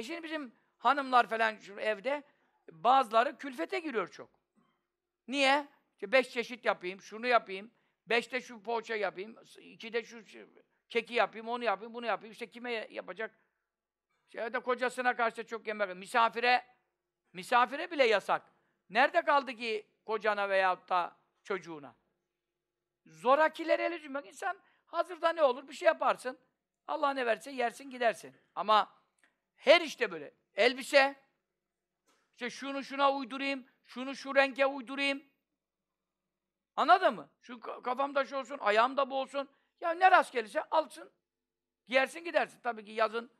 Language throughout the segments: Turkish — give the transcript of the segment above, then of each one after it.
E şimdi bizim hanımlar falan şu evde bazıları külfete giriyor çok. Niye? İşte beş çeşit yapayım, şunu yapayım, beşte şu poğaça yapayım, ikide şu, şu keki yapayım, onu yapayım, bunu yapayım. İşte kime yapacak? İşte evde kocasına karşı çok yemek. Misafire, misafire bile yasak. Nerede kaldı ki kocana veyahut da çocuğuna? Zorakilere el insan hazırda ne olur bir şey yaparsın. Allah ne verse yersin gidersin. Ama her işte böyle. Elbise. İşte şunu şuna uydurayım, şunu şu renge uydurayım. Anladın mı? Şu kafamda şu olsun, ayağımda bu olsun. Ya ne rast gelirse alsın. Giyersin gidersin. Tabii ki yazın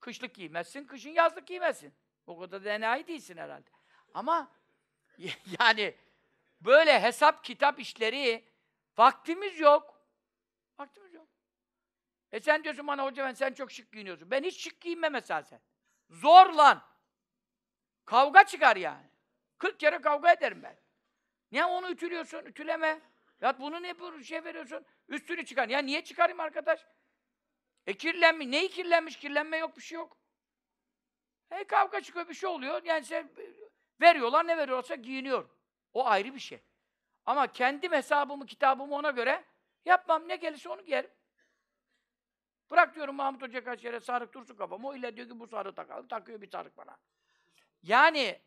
kışlık giymezsin, kışın yazlık giymezsin. O kadar da enayi değilsin herhalde. Ama yani böyle hesap kitap işleri vaktimiz yok. Vaktimiz yok. E sen diyorsun bana hocam, ben sen çok şık giyiniyorsun. Ben hiç şık giyinmem esasen. Zorlan. Kavga çıkar yani. Kırk kere kavga ederim ben. Niye onu ütülüyorsun? Ütüleme. Ya bunu ne bu şey veriyorsun? Üstünü çıkar. Ya niye çıkarayım arkadaş? E kirlenmiş. Neyi kirlenmiş? Kirlenme yok bir şey yok. E kavga çıkıyor bir şey oluyor. Yani sen veriyorlar ne veriyorsa giyiniyor. O ayrı bir şey. Ama kendim hesabımı kitabımı ona göre yapmam. Ne gelirse onu giyerim. Bırak diyorum Mahmut Hoca kaç yere sarık dursun kafamı. O ile diyor ki bu sarı takalım. Takıyor bir sarık bana. Yani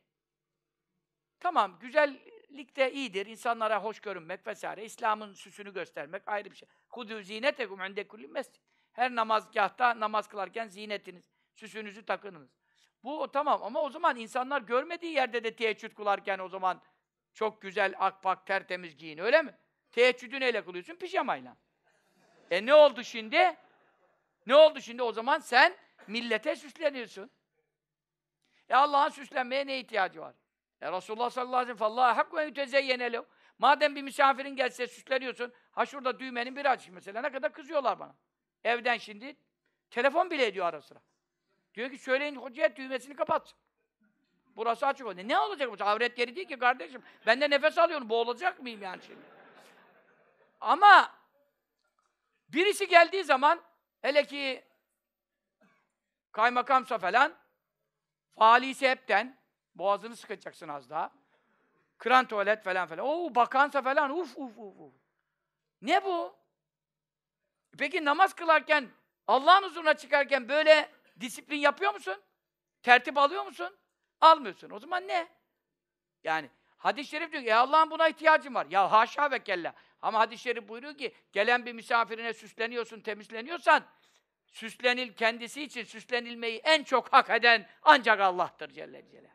tamam güzellik de iyidir. İnsanlara hoş görünmek vesaire. İslam'ın süsünü göstermek ayrı bir şey. Hudû zînetekum inde kulli mescid. Her namazgahta namaz kılarken ziynetiniz, süsünüzü takınınız. Bu tamam ama o zaman insanlar görmediği yerde de teheccüd kılarken o zaman çok güzel akpak tertemiz giyin öyle mi? Teheccüdü neyle kılıyorsun? Pijamayla. E ne oldu şimdi? Ne oldu şimdi o zaman? Sen millete süsleniyorsun. E Allah'ın süslenmeye ne ihtiyacı var? E Resulullah sallallahu aleyhi ve sellem fallaha hakku en Madem bir misafirin gelse süsleniyorsun, ha şurada düğmenin bir açık mesela. Ne kadar kızıyorlar bana. Evden şimdi telefon bile ediyor ara sıra. Diyor ki söyleyin hocaya düğmesini kapat. Burası açık oldu. E, ne olacak bu? Avret yeri değil ki kardeşim. Ben de nefes alıyorum. Boğulacak mıyım yani şimdi? Ama birisi geldiği zaman Hele ki kaymakamsa falan faali ise hepten boğazını sıkacaksın az daha. kran tuvalet falan falan. Oo bakansa falan uf uf uf. uf. Ne bu? E peki namaz kılarken Allah'ın huzuruna çıkarken böyle disiplin yapıyor musun? Tertip alıyor musun? Almıyorsun. O zaman ne? Yani Hadis-i şerif diyor ki, e Allah'ın buna ihtiyacım var. Ya haşa ve kella. Ama hadis-i şerif buyuruyor ki, gelen bir misafirine süsleniyorsun, temizleniyorsan, süslenil kendisi için süslenilmeyi en çok hak eden ancak Allah'tır Celle Celaluhu.